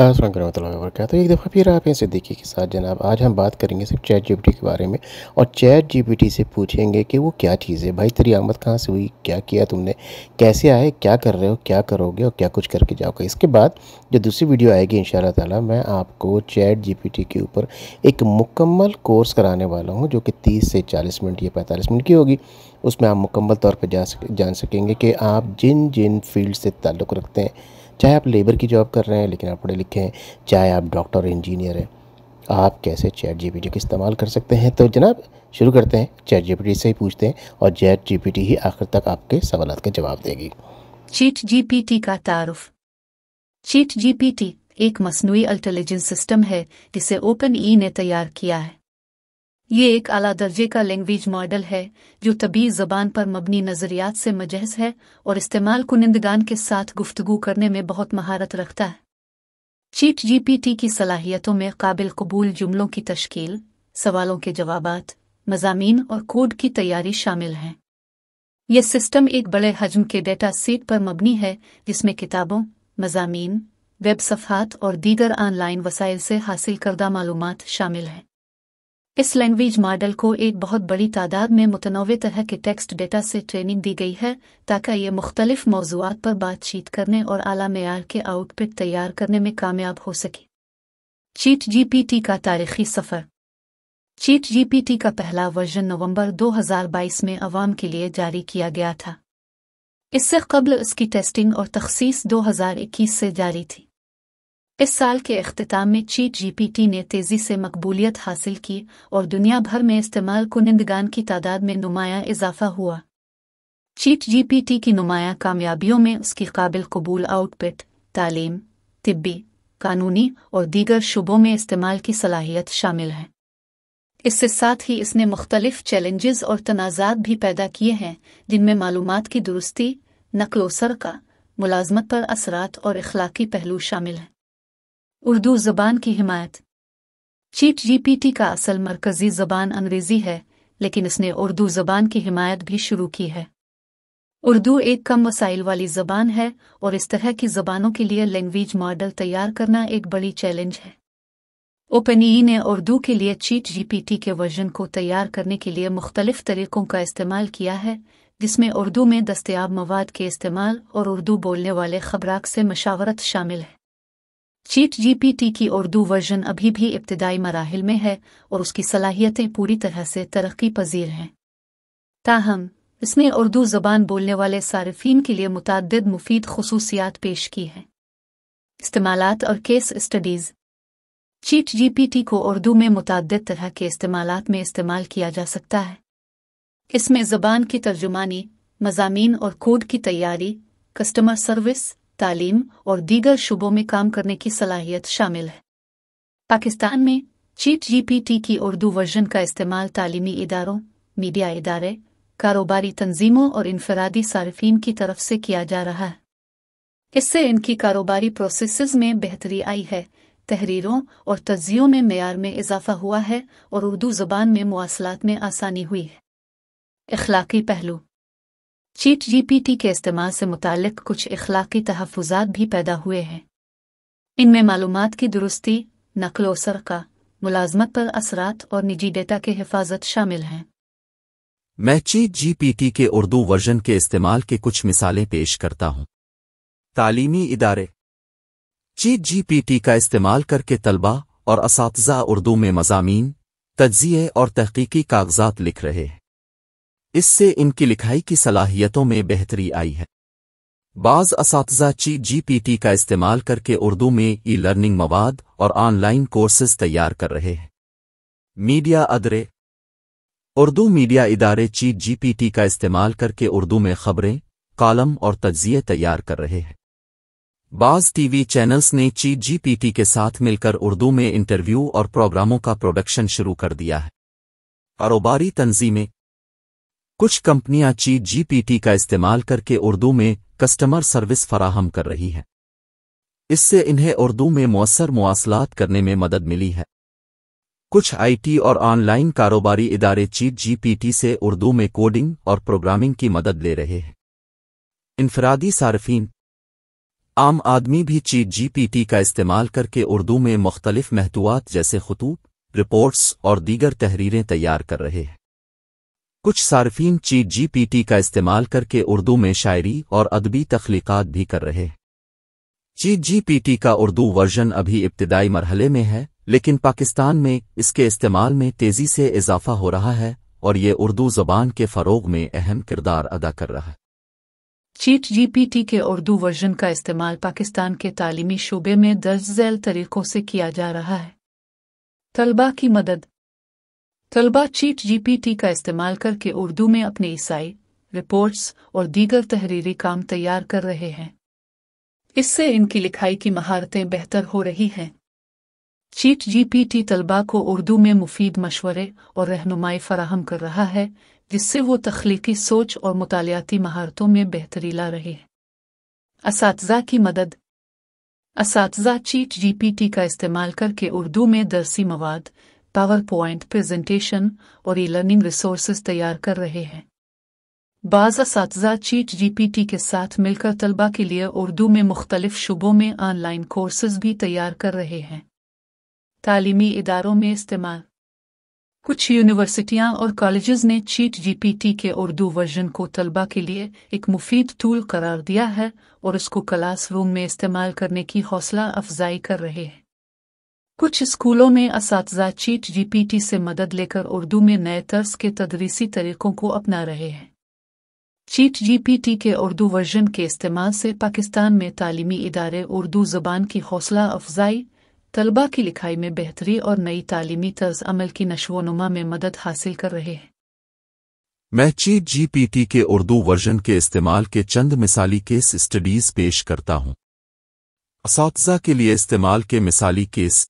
असल वरक तो एक दफ़ा फिर आप हैं सिद्दीकी के साथ जनाब आज हम बात करेंगे सिर्फ चैट जीपीटी के बारे में और चैट टी से पूछेंगे कि वो क्या चीज़ है भाई तेरी आमद कहाँ से हुई क्या किया तुमने कैसे आए क्या कर रहे हो क्या करोगे और क्या कुछ करके जाओगे इसके बाद जो दूसरी वीडियो आएगी इन ताला मैं आपको चैट जी के ऊपर एक मुकम्मल कोर्स कराने वाला हूँ जो कि तीस से चालीस मिनट या पैंतालीस मिनट की होगी उसमें आप मुकम्मल तौर पर जा सक जान सकेंगे कि आप जिन जिन फील्ड से ताल्लुक़ रखते हैं चाहे आप लेबर की जॉब कर रहे हैं लेकिन आप पढ़े लिखे हैं चाहे आप डॉक्टर और इंजीनियर हैं आप कैसे चैट जीपीटी का इस्तेमाल कर सकते हैं तो जनाब शुरू करते हैं चैट जीपीटी से ही पूछते हैं और चैट जीपीटी ही आखिर तक आपके सवाल का जवाब देगी चीट जीपीटी का तारफ चीट जीपीटी एक मसनू इंटेलिजेंस सिस्टम है जिसे ओपन ई ने तैयार किया है ये एक अला दर्जे का लैंग्वेज मॉडल है जो तबी जबान पर मबनी नज़रियात से मजहज है और इस्तेमाल कुनिंदगान के साथ गुफ्तगु करने में बहुत महारत रखता है चीट जीपीटी की सलाहियतों में काबिल कबूल जुमलों की तश्कील सवालों के जवाब मजामी और कोड की तैयारी शामिल हैं यह सिस्टम एक बड़े हजम के डेटा सेट पर मबनी है जिसमें किताबों मजामी वेब सफ़ात और दीगर ऑनलाइन वसाइल से हासिल करदा मालूम शामिल हैं इस लैंग्वेज मॉडल को एक बहुत बड़ी तादाद में मुतनवे तरह के टेक्स्ट डेटा से ट्रेनिंग दी गई है ताकि ये मुख्तलिफ मौजूद पर बातचीत करने और आला मैार के आउटपुट तैयार करने में कामयाब हो सके चीट जीपीटी का तारीखी सफ़र चीट जीपीटी का पहला वर्जन नवंबर 2022 में अवाम के लिए जारी किया गया था इससे कबल इसकी टेस्टिंग और तखसीस 2021 से जारी थी इस साल के अख्ताम में चीट जी ने तेजी से मकबूलियत हासिल की और दुनिया भर में इस्तेमाल कुनिंदगान की तादाद में नुमाया इजाफा हुआ चीट जी की नुमाया कामयाबियों में उसकी काबिल कबूल आउटपुट तालीम तिब्बी कानूनी और दीगर शुबों में इस्तेमाल की सलाहियत शामिल है इससे साथ ही इसने मुख्तलिफ चैलेंजेस और तनाज़ात भी पैदा किए हैं जिनमें मालूम की दुरुस्ती नकलोसर का मुलाजमत पर असरात और अखलाकी पहलू शामिल हैं उर्दू ज़बान की हिमायत चीट जीपीटी का असल मरकजी ज़बान अंग्रेज़ी है लेकिन इसने उर्दू ज़बान की हिमायत भी शुरू की है उर्दू एक कम वसाइल वाली ज़बान है और इस तरह की ज़बानों के लिए लैंग्वेज मॉडल तैयार करना एक बड़ी चैलेंज है ओपन ई ने उर्दू के लिए चीट जीपीटी के वर्जन को तैयार करने के लिए मुख्तलिफ तरीक़ों का इस्तेमाल किया है जिसमें उर्दू में दस्तियाब मवाद के इस्तेमाल और उर्दू बोलने वाले खबराक से मशावरत शामिल है चीट जीपीटी की उर्दू वर्जन अभी भी इब्तदाई मराहल में है और उसकी सलाहियतें पूरी तरह से तरक्की पजीर हैं ताहम इसने उर्दू ज़बान बोलने वाले सार्फिन के लिए मुतद मुफीद खसूसियात पेश की हैं इस्तेमाल और केस स्टडीज़ चीट जीपीटी को उर्दू में मुतद तरह के इस्तेमाल में इस्तेमाल किया जा सकता है इसमें ज़बान की तर्जुमानी मजामी और कोड की तैयारी कस्टमर सर्विस तालीम और दीगर शुबों में काम करने की सलाहियत शामिल है पाकिस्तान में चीट जीपीटी की उर्दू वर्जन का इस्तेमाल तालीमी इदारों मीडिया इदारे कारोबारी तंजीमों और इनफरादी सार्फिन की तरफ से किया जा रहा है इससे इनकी कारोबारी प्रोसेस में बेहतरी आई है तहरीरों और तजियों में मैार में इजाफा हुआ है और उर्दू ज़बान में मवासलात में आसानी हुई है अखलाकी पहलू चीट जीपीटी के इस्तेमाल से मुतक कुछ इखलाकी तहफात भी पैदा हुए हैं इनमें मालूम की दुरुस्ती नकलो सरका मुलाजमत पर असरात और निजी डेटा के हिफाजत शामिल हैं मैं चीट जीपीटी के उर्दू वर्जन के इस्तेमाल के कुछ मिसालें पेश करता हूँ तालीमी इदारे चीट जीपीटी का इस्तेमाल करके तलबा और इस उर्दू में मजामी तजिए और तहकीकी कागजात लिख रहे हैं इससे इनकी लिखाई की सलाहियतों में बेहतरी आई है बाज़ इस ची जीपीटी का इस्तेमाल करके उर्दू में ई लर्निंग मवाद और ऑनलाइन कोर्सेज तैयार कर रहे हैं मीडिया अदरे उर्दू मीडिया इदारे ची जीपीटी का इस्तेमाल करके उर्दू में खबरें कॉलम और तजिये तैयार कर रहे हैं बाज़ टीवी चैनल्स ने ची जीपीटी के साथ मिलकर उर्दू में इंटरव्यू और प्रोग्रामों का प्रोडक्शन शुरू कर दिया है कारोबारी तंजीमें कुछ कंपनियां चीट जीपीटी का इस्तेमाल करके उर्दू में कस्टमर सर्विस फराहम कर रही हैं इससे इन्हें उर्दू में मौसर मवासलात करने में मदद मिली है कुछ आईटी और ऑनलाइन कारोबारी इदारे चीट जीपीटी से उर्दू में कोडिंग और प्रोग्रामिंग की मदद ले रहे हैं इनफरादी सार्फीन आम आदमी भी चीट जीपीटी का इस्तेमाल करके उर्दू में मुख्तलिफ महतवात जैसे खतूब रिपोर्ट्स और दीगर तहरीरें तैयार कर रहे हैं कुछ सार्फिन चीट जीपीटी का इस्तेमाल करके उर्दू में शायरी और अदबी तख्लीकत भी कर रहे चीट जीपीटी का उर्दू वर्जन अभी इब्तदाई मरहले में है लेकिन पाकिस्तान में इसके इस्तेमाल में तेज़ी से इजाफा हो रहा है और ये उर्दू ज़बान के फ़रोग में अहम किरदार अदा कर रहा है चीट जीपीटी के उर्दू वर्जन का इस्तेमाल पाकिस्तान के तालीमी शोबे में दर्ज झैल तरीक़ों से किया जा रहा है तलबा की मदद तलबा चीट जीपीटी का इस्तेमाल करके उर्दू में अपने ईसाई रिपोर्ट्स और दीगर तहरीरी काम तैयार कर रहे हैं इससे इनकी लिखाई की महारतें बेहतर हो रही हैं चीट जीपीटी तलबा को उर्दू में मुफीद मशवरे और रहनुमाई फराहम कर रहा है जिससे वो तख्लीकी सोच और मुतालियाती महारतों में बेहतरी ला रहे हैं इस की मदद इस चीट जीपीटी का इस्तेमाल करके उर्दू में दरसी मवाद पावर पॉइंट प्रेजेंटेशन और ई लर्निंग रिसोर्सेज तैयार कर रहे हैं बाज़ इस चीट जीपीटी के साथ मिलकर तलबा के लिए उर्दू में मुख्तलिफ शुबों में ऑनलाइन कोर्सेज भी तैयार कर रहे हैं तालीमी इदारों में इस्तेमाल कुछ यूनिवर्सिटियां और कॉलेजेस ने चीट जीपीटी के उर्दू वर्जन को तलबा के लिए एक मुफीद टूल करार दिया है और इसको क्लास रूम में इस्तेमाल करने की हौसला अफजाई कर रहे हैं कुछ स्कूलों में इस चीट जीपीटी से मदद लेकर उर्दू में नए तर्स के तदरीसी तरीकों को अपना रहे हैं चीट जीपीटी के उर्दू वर्जन के इस्तेमाल से पाकिस्तान में तालीमी इदारे उर्दू ज़बान की हौसला अफजाई तलबा की लिखाई में बेहतरी और नई तालीमी तर्ज अमल की नशोनुमा में मदद हासिल कर रहे हैं मैं चीट जीपीटी के उर्दू वर्जन के इस्तेमाल के चंद मिसाली केस स्टडीज पेश करता हूँ इस के लिए इस्तेमाल के मिसाली केस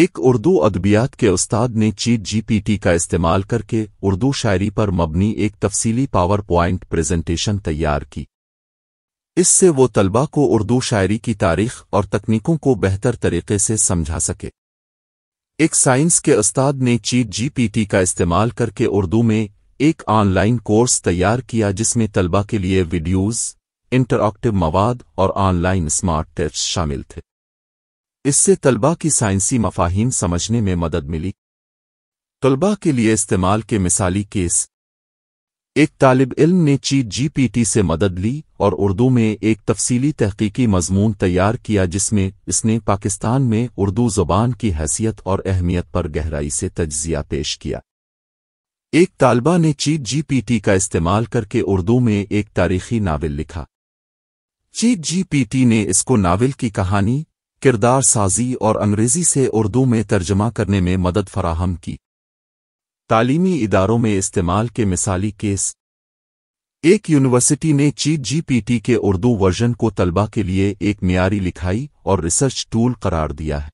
एक उर्दू अदबियात के उस्ताद ने चीट जीपीटी का इस्तेमाल करके उर्दू शायरी पर मबनी एक तफसीली पावर प्वाइंट प्रेजेंटेशन तैयार की इससे वो तलबा को उर्दू शायरी की तारीख और तकनीकों को बेहतर तरीके से समझा सके एक साइंस के उस्ताद ने चीट जीपीटी का इस्तेमाल करके उर्दू में एक ऑनलाइन कोर्स तैयार किया जिसमें तलबा के लिए वीडियोज़ इंटरक्टिव मवाद और ऑनलाइन स्मार्ट टेस्ट शामिल थे इससे तलबा की साइंसी मफाहिम समझने में मदद मिली तलबा के लिए इस्तेमाल के मिसाली केस एक तालिब इल्म ने चीट जीपीटी से मदद ली और उर्दू में एक तफसीली तहकीकी मजमून तैयार किया जिसमें इसने पाकिस्तान में उर्दू ज़ुबान की हैसियत और अहमियत पर गहराई से तजिया पेश किया एक तालबा ने चीट जीपीटी का इस्तेमाल करके उर्दू में एक तारीखी नावल लिखा चीट जीपीटी ने इसको नावल की कहानी किरदार साजी और अंग्रेजी से उर्दू में तर्जमा करने में मदद फराहम की तालीमी इदारों में इस्तेमाल के मिसाली केस एक यूनिवर्सिटी ने चीट जीपीटी के उर्दू वर्जन को तलबा के लिए एक मीरी लिखाई और रिसर्च टूल करार दिया है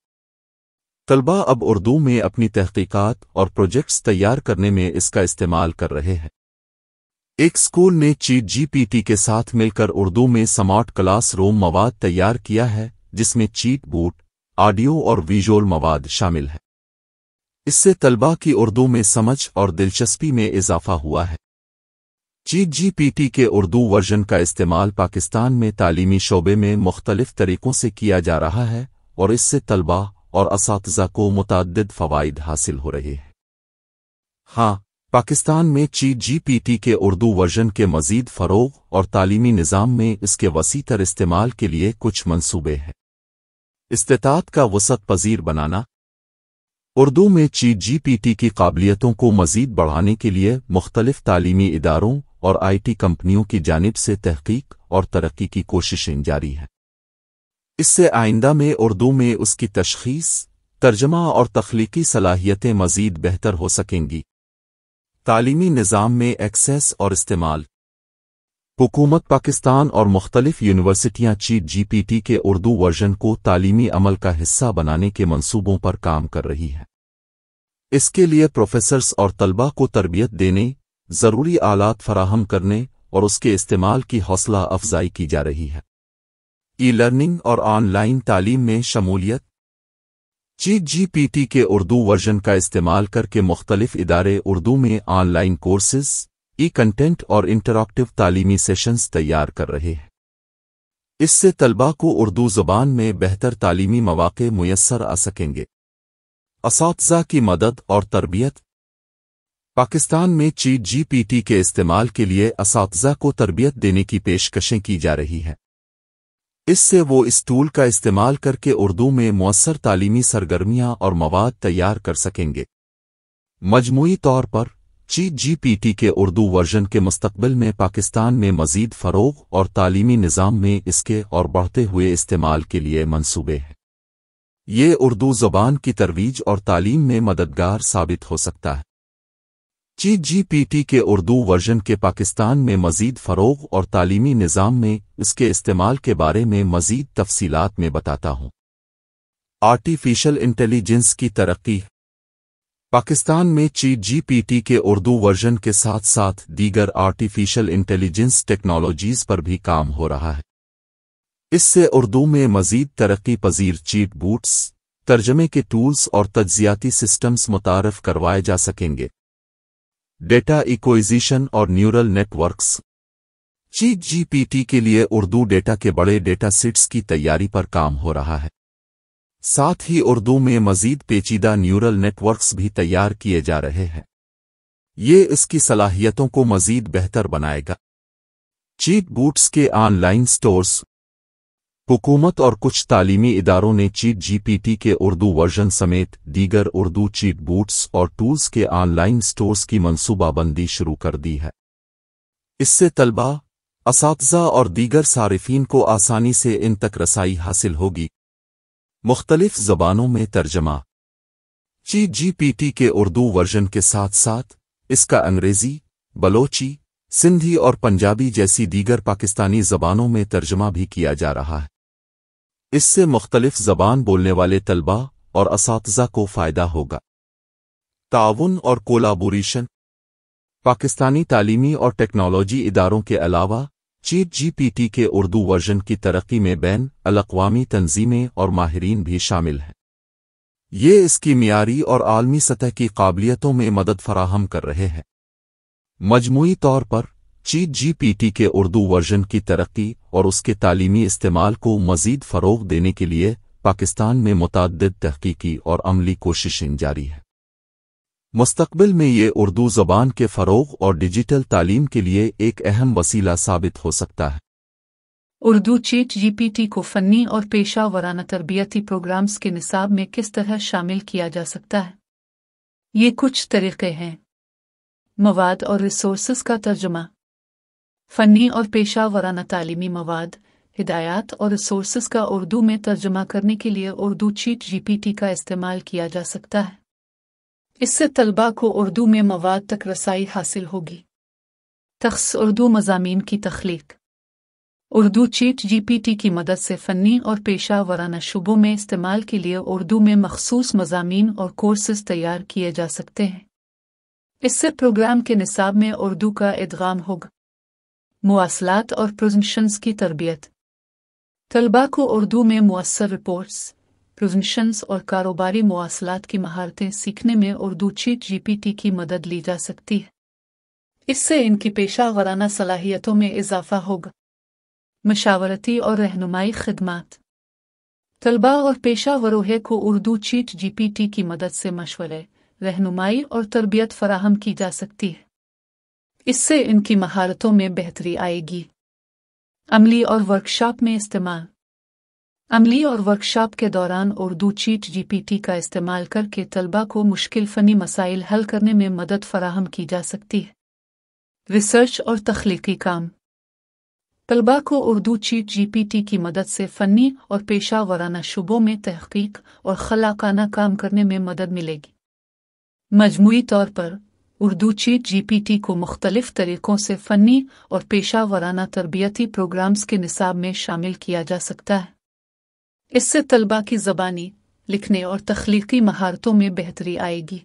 तलबा अब उर्दू में अपनी तहकीकात और प्रोजेक्ट्स तैयार करने में इसका इस्तेमाल कर रहे हैं एक स्कूल ने चीट जीपीटी के साथ मिलकर उर्दू में समार्ट क्लास रूम मवाद तैयार किया है जिसमें चीट बूट ऑडियो और विजुअल मवाद शामिल है इससे तलबा की उर्दू में समझ और दिलचस्पी में इजाफा हुआ है चीट जीपीटी के उर्दू वर्जन का इस्तेमाल पाकिस्तान में तालीमी शोबे में मुख्तलिफ तरीक़ों से किया जा रहा है और इससे तलबा और इस को मुतद फ़वाद हासिल हो रहे हैं हाँ पाकिस्तान में चीट जीपीटी के उर्दू वर्जन के मजीद फ़रोग और तालीमी निज़ाम में इसके वसी तर इस्तेमाल के लिए कुछ मंसूबे हैं इस्तात का वसत पजीर बनाना उर्दू में चीट जीपीटी की काबिलियतों को मजीद बढ़ाने के लिए मुख्तलिफ तालीमी इदारों और आई टी कंपनियों की जानब से तहकीक और तरक्की की कोशिशें जारी हैं इससे आइंदा में उर्दू में उसकी तशखीस तर्जमा और तख्लीकी सलाहियतें मजीद बेहतर हो सकेंगी तालीमी निज़ाम में एक्सेस और इस्तेमाल हुकूमत पाकिस्तान और मुख्तलिफ यूनिवर्सिटियां चीट जीपीटी के उर्दू वर्जन को तालीमी अमल का हिस्सा बनाने के मंसूबों पर काम कर रही है इसके लिए प्रोफेसर्स और तलबा को तरबियत देने ज़रूरी आलात फराहम करने और उसके इस्तेमाल की हौसला अफजाई की जा रही है ई लर्निंग और ऑनलाइन तालीम में शमूलियत चीट जीपीटी के उर्दू वर्जन का इस्तेमाल करके मुख्तलिफ इदारे उर्दू में ऑनलाइन कोर्सेज़ ई कंटेंट और इंटरक्टिव तालीमी सेशंस तैयार कर रहे हैं इससे तलबा को उर्दू ज़बान में बेहतर तालीमी मौाक़े मैसर आ सकेंगे इस की मदद और तरबियत पाकिस्तान में चीट जीपीटी के इस्तेमाल के लिए इस को तरबियत देने की पेशकशें की जा रही हैं इससे वो इस टूल का इस्तेमाल करके उर्दू में मौसर तालीमी सरगर्मियां और मवाद तैयार कर सकेंगे मजमू तौर पर चीट जीपीटी के उर्दू वर्जन के मुस्तबिल में पाकिस्तान में मजीद फ़रोग और तालीमी निज़ाम में इसके और बढ़ते हुए इस्तेमाल के लिए मनसूबे हैं ये उर्दू ज़बान की तरवीज और तालीम में मददगार साबित हो सकता है चीट जीपीटी के उर्दू वर्जन के पाकिस्तान में मजीद फ़रोग और तालीमी निज़ाम में इसके इस्तेमाल के बारे में मजीद तफसीलात में बताता हूँ आर्टिफिशल इंटेलिजेंस की तरक्की पाकिस्तान में चीट जीपीटी के उर्दू वर्जन के साथ साथ दीगर आर्टिफिशियल इंटेलिजेंस टेक्नोलॉजीज पर भी काम हो रहा है इससे उर्दू में मजीद तरक्की पजीर चीट बूट्स तर्जमे के टूल्स और तजियाती सिस्टम्स मुतारफ करवाए जा सकेंगे डेटा इकोइजिशन और न्यूरल नेटवर्क्स चीट जीपीटी के लिए उर्दू डेटा के बड़े डेटा सेट्स की तैयारी पर काम हो रहा है साथ ही उर्दू में मजीद पेचीदा न्यूरल नेटवर्क्स भी तैयार किए जा रहे हैं ये इसकी सलाहियतों को मजीद बेहतर बनाएगा चीट बूट्स के ऑनलाइन स्टोर्स हुकूमत और कुछ तालीमी इदारों ने चीट जीपीटी के उर्दू वर्जन समेत दीगर उर्दू चीट बूट्स और टूल्स के ऑनलाइन स्टोर्स की मनसूबाबंदी शुरू कर दी है इससे तलबा इस और दीगर सार्फिन को आसानी से इन तक रसाई हासिल होगी मुख्तलिफ जबानों में तर्जमा जी जी पी टी के उर्दू वर्जन के साथ साथ इसका अंग्रेज़ी बलोची सिंधी और पंजाबी जैसी दीगर पाकिस्तानी जबानों में तर्जमा भी किया जा रहा है इससे मुख्तलिफ जबान बोलने वाले तलबा और इस को फ़ायदा होगा ताउन और कोलाबोरेशन पाकिस्तानी तालीमी और टेक्नोलॉजी इदारों के अलावा चीट जीपीटी के उर्दू वर्जन की तरक्की में बैन अलावामी तंजीमें और माहरीन भी शामिल हैं ये इसकी मीरी और आलमी सतह की काबिलियतों में मदद फराहम कर रहे हैं मजमू तौर पर चीट जीपीटी के उर्दू वर्जन की तरक्की और उसके तालीमी इस्तेमाल को मजीद फ़रोग देने के लिए पाकिस्तान में मुतद तहकीकी और अमली कोशिशें जारी हैं मुस्तबिल में ये उर्दू ज़बान के फ़रोग और डिजिटल तालीम के लिए एक अहम वसीला साबित हो सकता है उर्दू चेट जीपीटी को फ़नी और पेशा वराना तरबियती प्रोग्राम्स के निसाब में किस तरह शामिल किया जा सकता है ये कुछ तरीक़े हैं मवाद और रिसोर्स का तर्जमा फ़नी और पेशा वराना तालीमी मवाद हिदायत और रिसोर्स का उर्दू में तर्जमा करने के लिए उर्दू चीट जीपीटी का इस्तेमाल किया जा सकता है इससे तलबा को उर्दू में मवाद तक रसाई हासिल होगी तख्स उर्दू मजामी की तख्लीक उर्दू चीट जीपीटी की मदद से फ़नी और पेशा वराना शुबों में इस्तेमाल के लिए उर्दू में मखसूस मजामी और कोर्सेज तैयार किए जा सकते हैं इससे प्रोग्राम के निसाब में उर्दू का इदगाम होगा मुसलात और प्रजेंशंस की तरबियत तलबा को उर्दू में मौसर रिपोर्ट्स प्रोविशंस और कारोबारी मवासलात की महारतें सीखने में और दूची टी की मदद ली जा सकती है इससे इनकी पेशा वराना सलाहियतों में इजाफा होगा मशावरती और रहनुमाई खदमात तलबा और पेशा वरोहे को उर्दू चीट जीपीटी की मदद से मशवरे रहनुमाई और तरबियत फराहम की जा सकती है इससे इनकी महारतों में बेहतरी आएगी अमली और वर्कशॉप में इस्तेमाल अमली और वर्कशॉप के दौरान उर्दू चीट जीपीटी का इस्तेमाल करके तलबा को मुश्किल फ़नी मसाइल हल करने में मदद फराहम की जा सकती है रिसर्च और तख्लीकी काम तलबा को उर्दू चीट जीपीटी की मदद से फ़नी और पेशा वराना शुबों में तहकीक और खलाकाना काम करने में मदद मिलेगी मजमू तौर पर उर्दू चीट जीपीटी को मुख्तलिफ तरीक़ों से फ़नी और पेशा वराना तरबियती प्रोग्राम्स के निसाब में शामिल किया जा सकता है इससे तलबा की ज़बानी लिखने और तख्लीकी महारतों में बेहतरी आएगी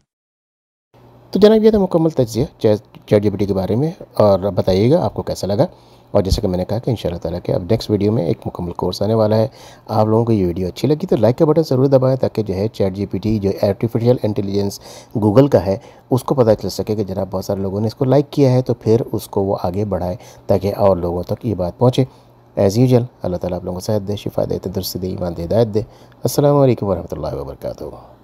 तो जनाब यह था मुकम्मल तजिया चैट जी के बारे में और बताइएगा आपको कैसा लगा और जैसा कि मैंने कहा कि इन ताला के अब नेक्स्ट वीडियो में एक मुकम्मल कोर्स आने वाला है आप लोगों को ये वीडियो अच्छी लगी तो लाइक का बटन ज़रूर दबाएं ताकि जो है चैट जी जो आर्टिफिशियल इंटेलिजेंस गूगल का है उसको पता चल सके कि जनाब बहुत सारे लोगों ने इसको लाइक किया है तो फिर उसको वो आगे बढ़ाए ताकि और लोगों तक ये बात पहुँचे एज यूजल अल्लाह ताला आप लोगों को सेहत दे शिफा दे तंदरुस्ती दे ईमान दे हिदायत दे असलम वरहमल वर्का